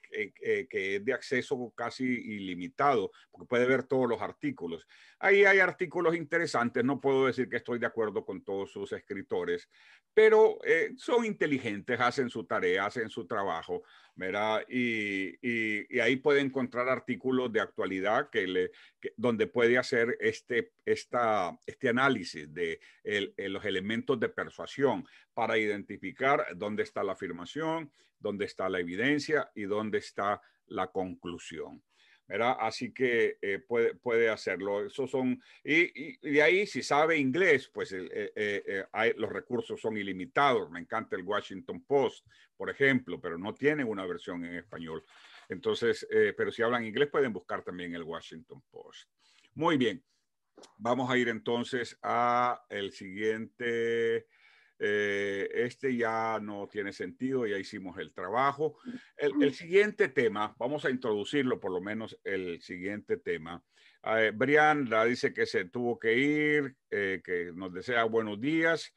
que es de acceso casi ilimitado, porque puede ver todos los artículos. Ahí hay artículos interesantes, no puedo decir que estoy de acuerdo con todos sus escritores, pero son inteligentes, hacen su tarea, hacen su trabajo. Y, ahí puede encontrar artículos de actualidad que le, donde puede hacer este, esta, este análisis de los elementos de persuasión para identificar dónde está la afirmación, dónde está la evidencia y dónde está la conclusión. ¿verdad? Así que eh, puede, puede hacerlo. Esos son, y, de ahí, si sabe inglés, pues eh, eh, hay, los recursos son ilimitados. Me encanta el Washington Post, por ejemplo, pero no tiene una versión en español. Entonces, pero si hablan inglés, pueden buscar también el Washington Post. Muy bien, vamos a ir entonces a el siguiente eh, este ya no tiene sentido, ya hicimos el trabajo. El, siguiente tema, vamos a introducirlo por lo menos el siguiente tema. Eh, Brian dice que se tuvo que ir, eh, que nos desea buenos días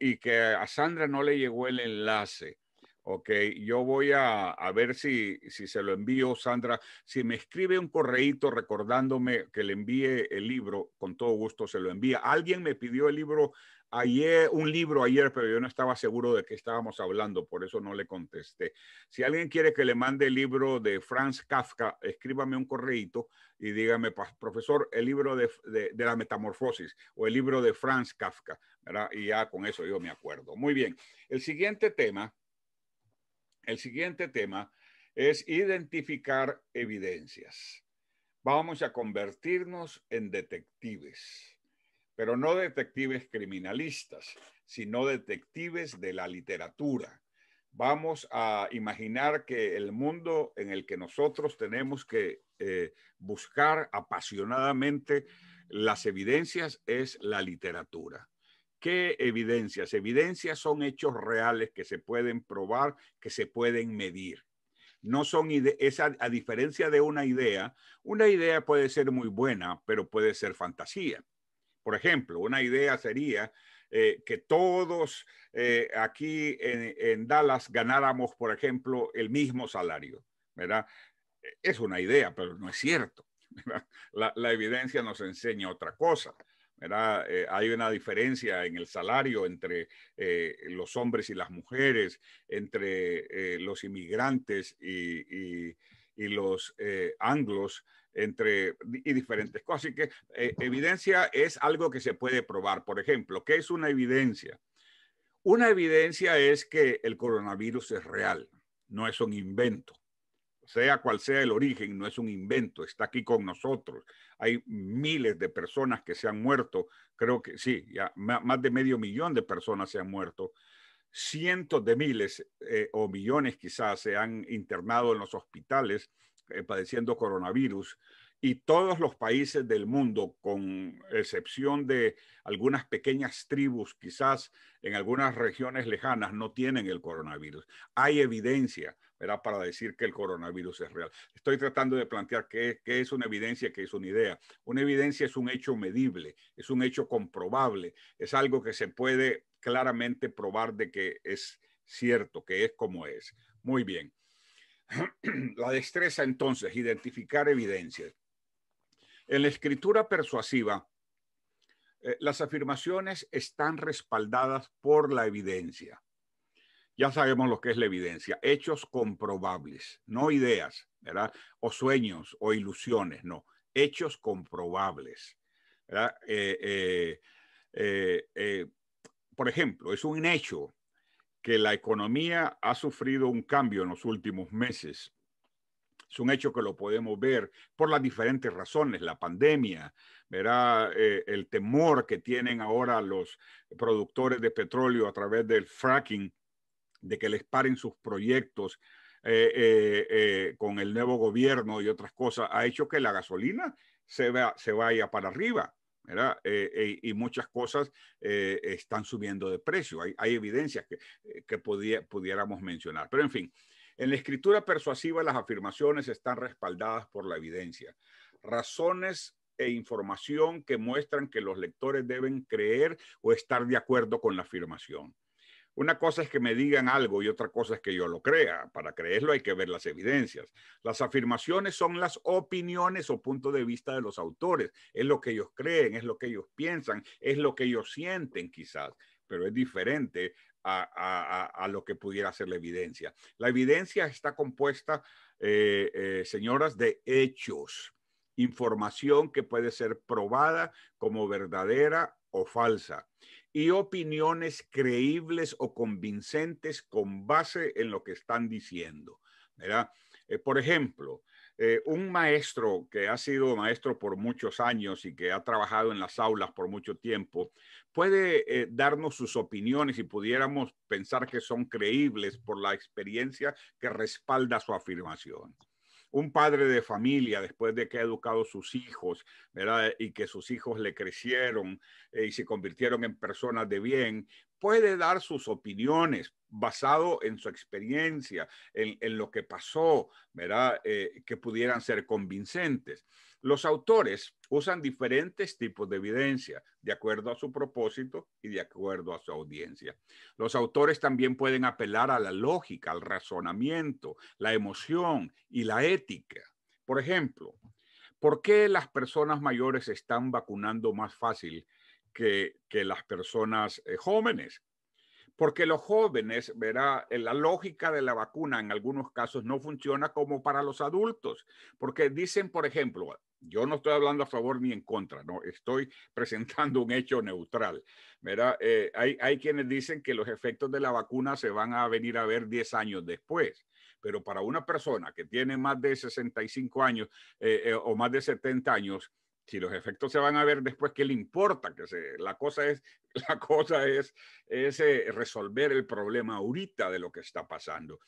y que a Sandra no le llegó el enlace. Ok, yo voy a, ver si, si, se lo envío, Sandra. Si me escribe un correíto recordándome que le envíe el libro, con todo gusto se lo envía. Alguien me pidió el libro ayer un libro ayer, pero yo no estaba seguro de qué estábamos hablando, por eso no le contesté. Si alguien quiere que le mande el libro de Franz Kafka, escríbame un correíto y dígame, profesor, el libro de, la metamorfosis o el libro de Franz Kafka, Y ya con eso yo me acuerdo. Muy bien, el siguiente tema, el siguiente tema es identificar evidencias. Vamos a convertirnos en detectives pero no detectives criminalistas, sino detectives de la literatura. Vamos a imaginar que el mundo en el que nosotros tenemos que eh, buscar apasionadamente las evidencias es la literatura. ¿Qué evidencias? Evidencias son hechos reales que se pueden probar, que se pueden medir. No son ideas. a diferencia de una idea, una idea puede ser muy buena, pero puede ser fantasía. Por ejemplo, una idea sería eh, que todos eh, aquí en, Dallas ganáramos, por ejemplo, el mismo salario, ¿verdad? Es una idea, pero no es cierto. La, evidencia nos enseña otra cosa. Eh, hay una diferencia en el salario entre los hombres y las mujeres, entre los inmigrantes y los anglos entre y diferentes cosas. Así que eh, evidencia es algo que se puede probar. Por ejemplo, ¿qué es una evidencia? Una evidencia es que el coronavirus es real, no es un invento. Sea cual sea el origen, no es un invento, está aquí con nosotros. Hay miles de personas que se han muerto, creo que sí, más de medio millón de personas se han muerto cientos de miles eh, o millones quizás se han internado en los hospitales eh, padeciendo coronavirus y todos los países del mundo, con excepción de algunas pequeñas tribus, quizás en algunas regiones lejanas, no tienen el coronavirus. Hay evidencia ¿verdad? para decir que el coronavirus es real. Estoy tratando de plantear qué, qué es una evidencia, qué es una idea. Una evidencia es un hecho medible, es un hecho comprobable, es algo que se puede claramente probar de que es cierto, que es como es. Muy bien. La destreza entonces, identificar evidencias. En la escritura persuasiva, eh, las afirmaciones están respaldadas por la evidencia. Ya sabemos lo que es la evidencia, hechos comprobables, no ideas, ¿verdad? O sueños o ilusiones, no, hechos comprobables. Eh, eh, por ejemplo, es un hecho que la economía ha sufrido un cambio en los últimos meses. Es un hecho que lo podemos ver por las diferentes razones, la pandemia, verá eh, el temor que tienen ahora los productores de petróleo a través del fracking, de que les paren sus proyectos, eh, eh, con el nuevo gobierno y otras cosas, ha hecho que la gasolina se, se vaya para arriba. Eh, eh, y muchas cosas eh, están subiendo de precio. Hay, evidencias que, que pudiéramos mencionar. Pero en fin, en la escritura persuasiva las afirmaciones están respaldadas por la evidencia. Razones e información que muestran que los lectores deben creer o estar de acuerdo con la afirmación. Una cosa es que me digan algo y otra cosa es que yo lo crea. Para creerlo hay que ver las evidencias. Las afirmaciones son las opiniones o puntos de vista de los autores. Es lo que ellos creen, es lo que ellos piensan, es lo que ellos sienten quizás, pero es diferente a, lo que pudiera ser la evidencia. La evidencia está compuesta, eh, eh, señoras, de hechos información que puede ser probada como verdadera o falsa y opiniones creíbles o convincentes con base en lo que están diciendo. Eh, por ejemplo, eh, un maestro que ha sido maestro por muchos años y que ha trabajado en las aulas por mucho tiempo, puede eh, darnos sus opiniones y pudiéramos pensar que son creíbles por la experiencia que respalda su afirmación un padre de familia después de que ha educado a sus hijos, ¿verdad? Y que sus hijos le crecieron eh, y se convirtieron en personas de bien, puede dar sus opiniones basado en su experiencia, en, lo que pasó, ¿verdad? Eh, que pudieran ser convincentes. Los autores usan diferentes tipos de evidencia de acuerdo a su propósito y de acuerdo a su audiencia. Los autores también pueden apelar a la lógica, al razonamiento, la emoción y la ética. Por ejemplo, ¿por qué las personas mayores están vacunando más fácil que, las personas eh, jóvenes? porque los jóvenes, verá, eh, la lógica de la vacuna en algunos casos no funciona como para los adultos, porque dicen, por ejemplo, yo no estoy hablando a favor ni en contra, no, estoy presentando un hecho neutral. Mira, eh, hay, quienes dicen que los efectos de la vacuna se van a venir a ver 10 años después pero para una persona que tiene más de 65 años eh, eh, o más de 70 años, si los efectos se van a ver después, ¿qué le importa? Que la cosa es, la cosa es, resolver el problema ahorita de lo que está pasando.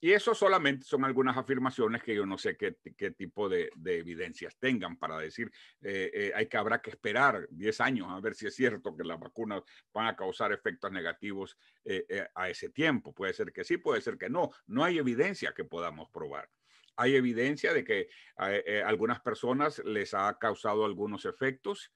Y eso solamente son algunas afirmaciones que yo no sé qué, tipo de, evidencias tengan para decir, eh, eh, hay que habrá que esperar 10 años a ver si es cierto que las vacunas van a causar efectos negativos eh, a ese tiempo. Puede ser que sí, puede ser que no. No hay evidencia que podamos probar. Hay evidencia de que a algunas personas les ha causado algunos efectos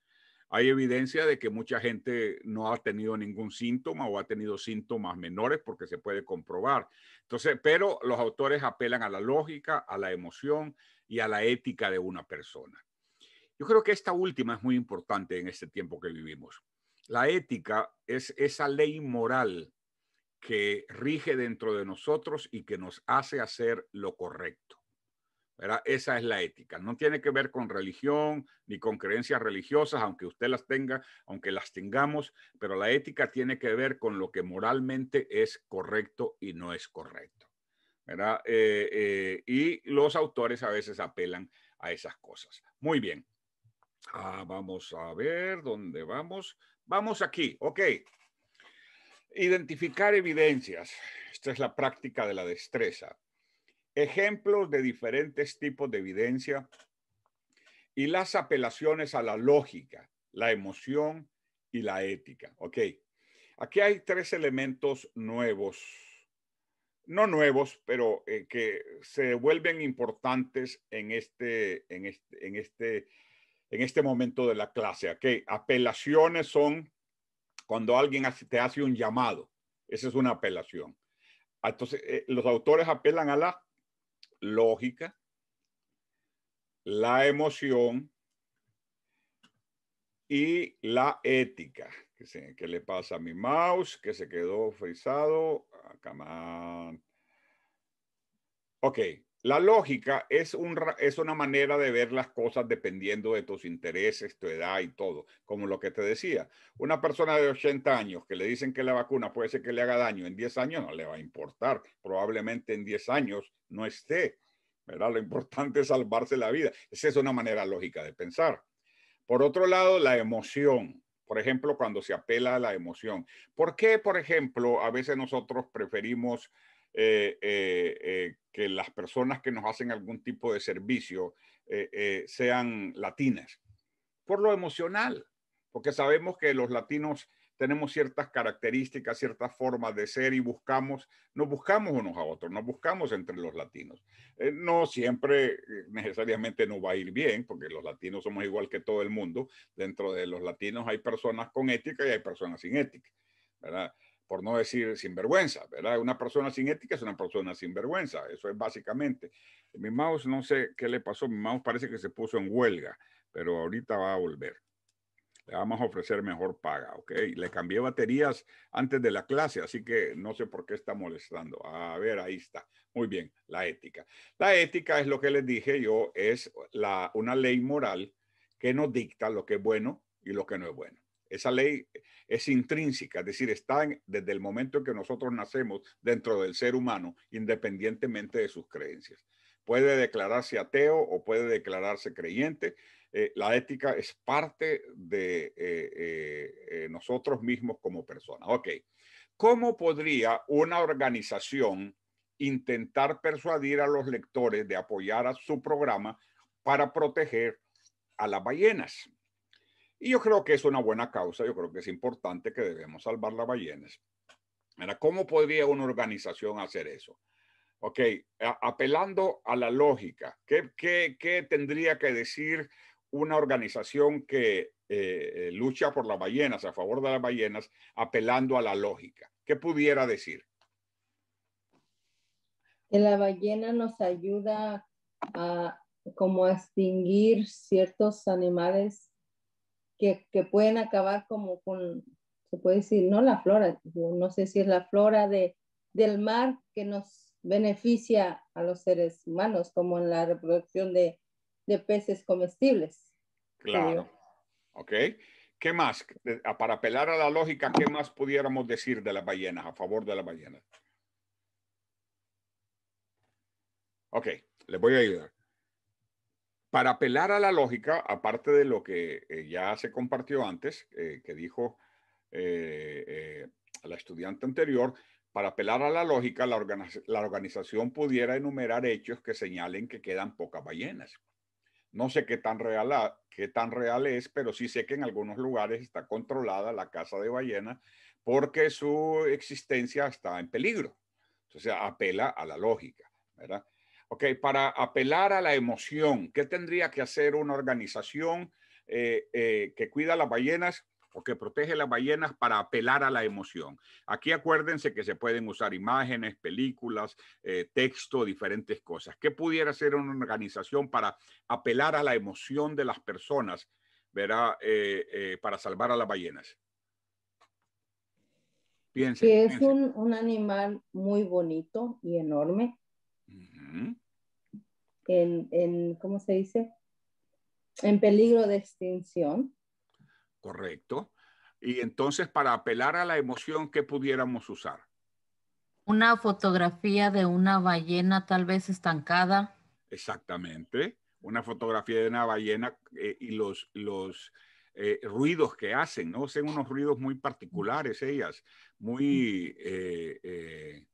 hay evidencia de que mucha gente no ha tenido ningún síntoma o ha tenido síntomas menores porque se puede comprobar. Entonces, pero los autores apelan a la lógica, a la emoción y a la ética de una persona. Yo creo que esta última es muy importante en este tiempo que vivimos. La ética es esa ley moral que rige dentro de nosotros y que nos hace hacer lo correcto. Esa es la ética. No tiene que ver con religión ni con creencias religiosas, aunque usted las tenga, aunque las tengamos, pero la ética tiene que ver con lo que moralmente es correcto y no es correcto. Eh, eh, y los autores a veces apelan a esas cosas. Muy bien. Ah, vamos a ver dónde vamos. Vamos aquí, ok. Identificar evidencias. Esta es la práctica de la destreza ejemplos de diferentes tipos de evidencia y las apelaciones a la lógica, la emoción y la ética. Ok, aquí hay tres elementos nuevos, no nuevos, pero eh, que se vuelven importantes este, en este, en este, en este, momento de la clase. Ok, apelaciones son cuando alguien te hace un llamado. Esa es una apelación. Ah, entonces, eh, los autores apelan a la lógica, la emoción y la ética. ¿Qué, le pasa a mi mouse? Que se quedó frisado. Acá más. Ok, la lógica es, una manera de ver las cosas dependiendo de tus intereses, tu edad y todo. Como lo que te decía, una persona de 80 años que le dicen que la vacuna puede ser que le haga daño en 10 años, no le va a importar. Probablemente en 10 años no esté. ¿verdad? Lo importante es salvarse la vida. Esa es una manera lógica de pensar. Por otro lado, la emoción. Por ejemplo, cuando se apela a la emoción. ¿Por qué, por ejemplo, a veces nosotros preferimos eh, eh, eh, que las personas que nos hacen algún tipo de servicio sean latinas, por lo emocional, porque sabemos que los latinos tenemos ciertas características, ciertas formas de ser y buscamos, nos buscamos unos a otros, nos buscamos entre los latinos. no siempre necesariamente nos va a ir bien, porque los latinos somos igual que todo el mundo. Dentro de los latinos hay personas con ética y hay personas sin ética, ¿verdad? por no decir sinvergüenza, ¿verdad? Una persona sin ética es una persona sin vergüenza, eso es básicamente. Mi mouse, no sé qué le pasó, mi mouse parece que se puso en huelga, pero ahorita va a volver. Le vamos a ofrecer mejor paga, ¿ok? Le cambié baterías antes de la clase, así que no sé por qué está molestando. A ver, ahí está. Muy bien, la ética. La ética es lo que les dije yo, es la, una ley moral que nos dicta lo que es bueno y lo que no es bueno. Esa ley es intrínseca, es decir, está desde el momento en que nosotros nacemos dentro del ser humano, independientemente de sus creencias. Puede declararse ateo o puede declararse creyente. Eh, la ética es parte de eh, eh, nosotros mismos como personas. Ok, ¿cómo podría una organización intentar persuadir a los lectores de apoyar a su programa para proteger a las ballenas? Y yo creo que es una buena causa, yo creo que es importante que debemos salvar las ballenas. ¿cómo podría una organización hacer eso? Ok, apelando a la lógica, ¿qué, qué, qué tendría que decir una organización que eh, eh, lucha por las ballenas, a favor de las ballenas, apelando a la lógica? ¿Qué pudiera decir? la ballena nos ayuda a como a extinguir ciertos animales que, pueden acabar como con, se puede decir, no la flora, no sé si es la flora de, del mar que nos beneficia a los seres humanos, como en la reproducción de, de peces comestibles. Claro. Ok. ¿Qué más? Para apelar a la lógica, ¿qué más pudiéramos decir de las ballenas, a favor de las ballenas? Ok, les voy a ayudar para apelar a la lógica, aparte de lo que eh, ya se compartió antes, eh, que dijo eh, la estudiante anterior, para apelar a la lógica, la, organización pudiera enumerar hechos que señalen que quedan pocas ballenas. No sé qué tan, real qué tan real es, pero sí sé que en algunos lugares está controlada la caza de ballenas porque su existencia está en peligro. Entonces apela a la lógica, ¿verdad? Ok, para apelar a la emoción, ¿qué tendría que hacer una organización eh, eh, que cuida las ballenas o que protege las ballenas para apelar a la emoción? Aquí acuérdense que se pueden usar imágenes, películas, eh, texto, diferentes cosas. ¿Qué pudiera hacer una organización para apelar a la emoción de las personas verá, para salvar a las ballenas? Piense. que es Un, animal muy bonito y enorme en, ¿cómo se dice? En peligro de extinción. Correcto. Y entonces, para apelar a la emoción, ¿qué pudiéramos usar? Una fotografía de una ballena tal vez estancada. Exactamente. Una fotografía de una ballena eh, y los, los eh, ruidos que hacen, ¿no? son unos ruidos muy particulares ellas, muy eh,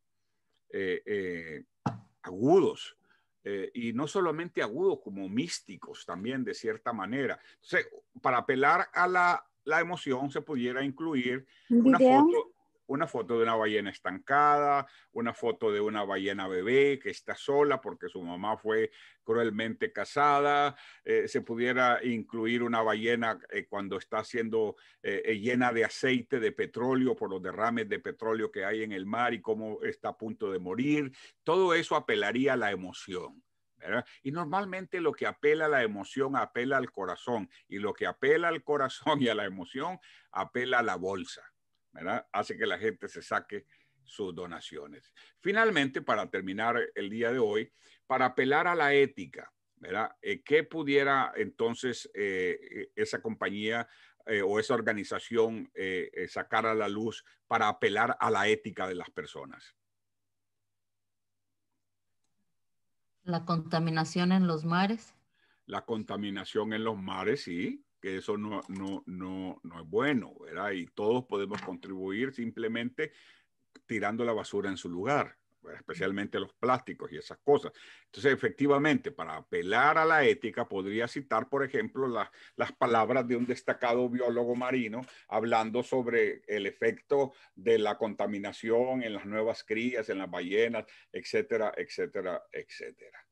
agudos. Eh, y no solamente agudos, como místicos también de cierta manera. Entonces, para apelar a la, la emoción se pudiera incluir una foto, una foto de una ballena estancada, una foto de una ballena bebé que está sola porque su mamá fue cruelmente casada, eh, se pudiera incluir una ballena eh, cuando está siendo eh, llena de aceite, de petróleo, por los derrames de petróleo que hay en el mar y cómo está a punto de morir. Todo eso apelaría a la emoción. Y normalmente lo que apela a la emoción apela al corazón y lo que apela al corazón y a la emoción apela a la bolsa. Hace que la gente se saque sus donaciones. Finalmente, para terminar el día de hoy, para apelar a la ética, ¿verdad? Eh, ¿Qué pudiera entonces eh, e, esa compañía eh, o esa organización sacar a la luz para apelar a la ética de las personas? La contaminación en los mares. La contaminación en los mares, sí eso no, no, es bueno, ¿verdad? Y todos podemos contribuir simplemente tirando la basura en su lugar, especialmente los plásticos y esas cosas. Entonces, efectivamente, para apelar a la ética, podría citar, por ejemplo, las palabras de un destacado biólogo marino hablando sobre el efecto de la contaminación en las nuevas crías, en las ballenas, etcétera, etcétera, etcétera.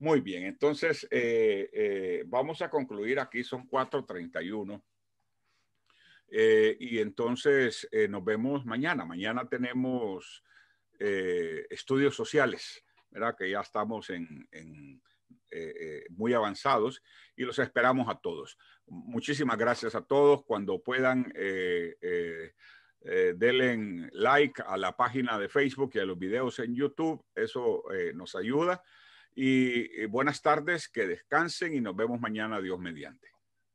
Muy bien, entonces eh, eh, vamos a concluir aquí, son 4.31. Eh, y entonces nos vemos mañana. Mañana tenemos estudios sociales, ¿verdad? Que ya estamos en, muy avanzados y los esperamos a todos. Muchísimas gracias a todos. Cuando puedan... Eh, denle like a la página de Facebook y a los videos en YouTube. Eso nos ayuda. Y eh, buenas tardes, que descansen y nos vemos mañana, Dios mediante.